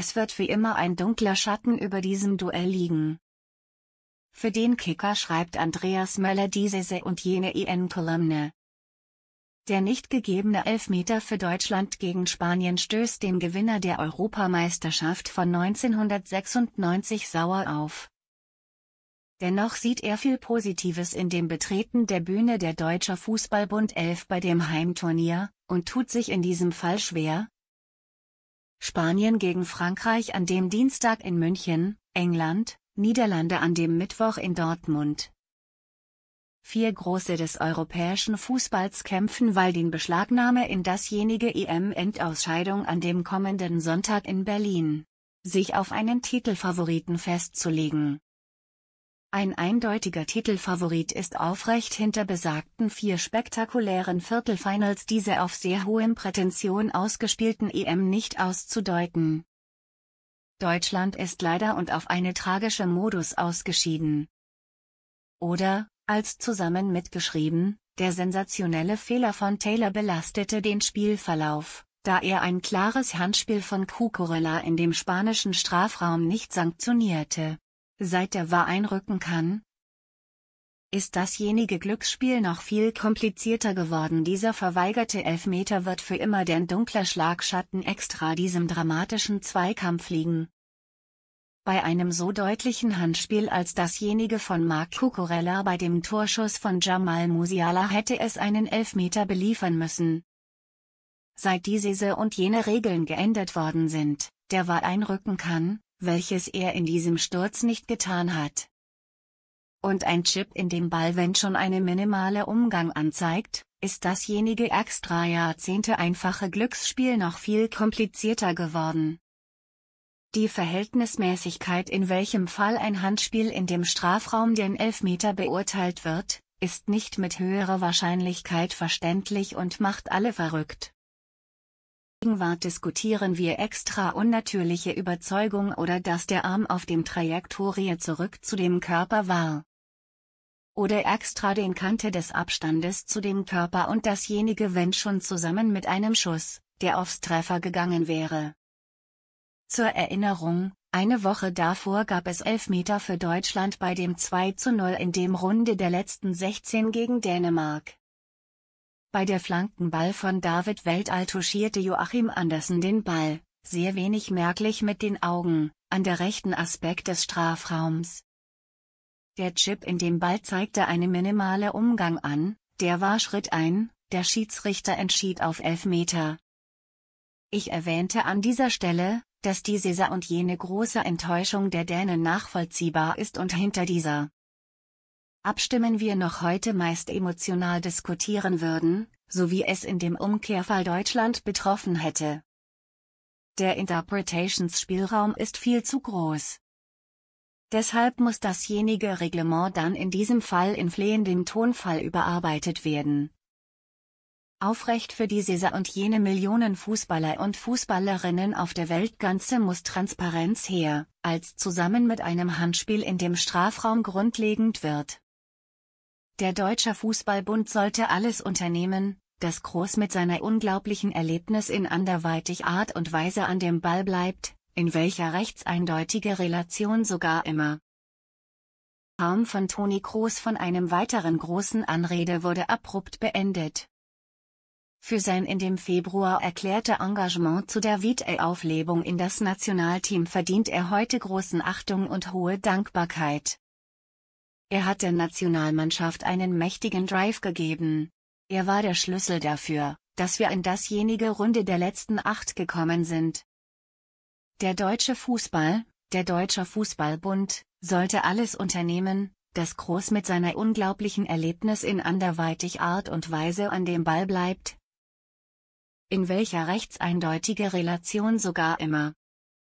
Es wird wie immer ein dunkler Schatten über diesem Duell liegen. Für den Kicker schreibt Andreas Möller diese und jene EN-Kolumne. Der nicht gegebene Elfmeter für Deutschland gegen Spanien stößt den Gewinner der Europameisterschaft von 1996 sauer auf. Dennoch sieht er viel Positives in dem Betreten der Bühne der Deutscher Fußballbund 11 bei dem Heimturnier, und tut sich in diesem Fall schwer, Spanien gegen Frankreich an dem Dienstag in München, England, Niederlande an dem Mittwoch in Dortmund. Vier Große des europäischen Fußballs kämpfen Waldin Beschlagnahme in dasjenige EM-Endausscheidung an dem kommenden Sonntag in Berlin. Sich auf einen Titelfavoriten festzulegen, ein eindeutiger Titelfavorit ist aufrecht hinter besagten vier spektakulären Viertelfinals diese auf sehr hohem Prätension ausgespielten EM nicht auszudeuten. Deutschland ist leider und auf eine tragische Modus ausgeschieden. Oder, als zusammen mitgeschrieben, der sensationelle Fehler von Taylor belastete den Spielverlauf, da er ein klares Handspiel von Cucurella in dem spanischen Strafraum nicht sanktionierte seit der War einrücken kann? Ist dasjenige Glücksspiel noch viel komplizierter geworden? Dieser verweigerte Elfmeter wird für immer denn dunkler Schlagschatten extra diesem dramatischen Zweikampf liegen. Bei einem so deutlichen Handspiel als dasjenige von Marc Cucurella bei dem Torschuss von Jamal Musiala hätte es einen Elfmeter beliefern müssen. Seit diese und jene Regeln geändert worden sind, der war einrücken kann, welches er in diesem Sturz nicht getan hat. Und ein Chip in dem Ball wenn schon eine minimale Umgang anzeigt, ist dasjenige extra Jahrzehnte einfache Glücksspiel noch viel komplizierter geworden. Die Verhältnismäßigkeit in welchem Fall ein Handspiel in dem Strafraum den Elfmeter beurteilt wird, ist nicht mit höherer Wahrscheinlichkeit verständlich und macht alle verrückt. Gegenwart diskutieren wir extra unnatürliche Überzeugung oder dass der Arm auf dem Trajektorie zurück zu dem Körper war. Oder extra den Kante des Abstandes zu dem Körper und dasjenige wenn schon zusammen mit einem Schuss, der aufs Treffer gegangen wäre. Zur Erinnerung, eine Woche davor gab es Elfmeter für Deutschland bei dem 2 zu 0 in dem Runde der letzten 16 gegen Dänemark. Bei der Flankenball von David Weltall touchierte Joachim Andersen den Ball, sehr wenig merklich mit den Augen, an der rechten Aspekt des Strafraums. Der Chip in dem Ball zeigte eine minimale Umgang an, der war Schritt ein, der Schiedsrichter entschied auf elf Meter. Ich erwähnte an dieser Stelle, dass die diese und jene große Enttäuschung der Dänen nachvollziehbar ist und hinter dieser abstimmen wir noch heute meist emotional diskutieren würden, so wie es in dem Umkehrfall Deutschland betroffen hätte. Der Interpretationsspielraum ist viel zu groß. Deshalb muss dasjenige Reglement dann in diesem Fall in flehendem Tonfall überarbeitet werden. Aufrecht für die diese und jene Millionen Fußballer und Fußballerinnen auf der Welt Weltganze muss Transparenz her, als zusammen mit einem Handspiel in dem Strafraum grundlegend wird. Der Deutsche Fußballbund sollte alles unternehmen, dass Groß mit seiner unglaublichen Erlebnis in anderweitig Art und Weise an dem Ball bleibt, in welcher rechtseindeutige Relation sogar immer. Arm von Toni Groß von einem weiteren großen Anrede wurde abrupt beendet. Für sein in dem Februar erklärte Engagement zu der Vitae-Auflebung in das Nationalteam verdient er heute großen Achtung und hohe Dankbarkeit. Er hat der Nationalmannschaft einen mächtigen Drive gegeben. Er war der Schlüssel dafür, dass wir in dasjenige Runde der letzten acht gekommen sind. Der deutsche Fußball, der Deutsche Fußballbund, sollte alles unternehmen, dass Groß mit seiner unglaublichen Erlebnis in anderweitig Art und Weise an dem Ball bleibt. In welcher rechtseindeutige Relation sogar immer.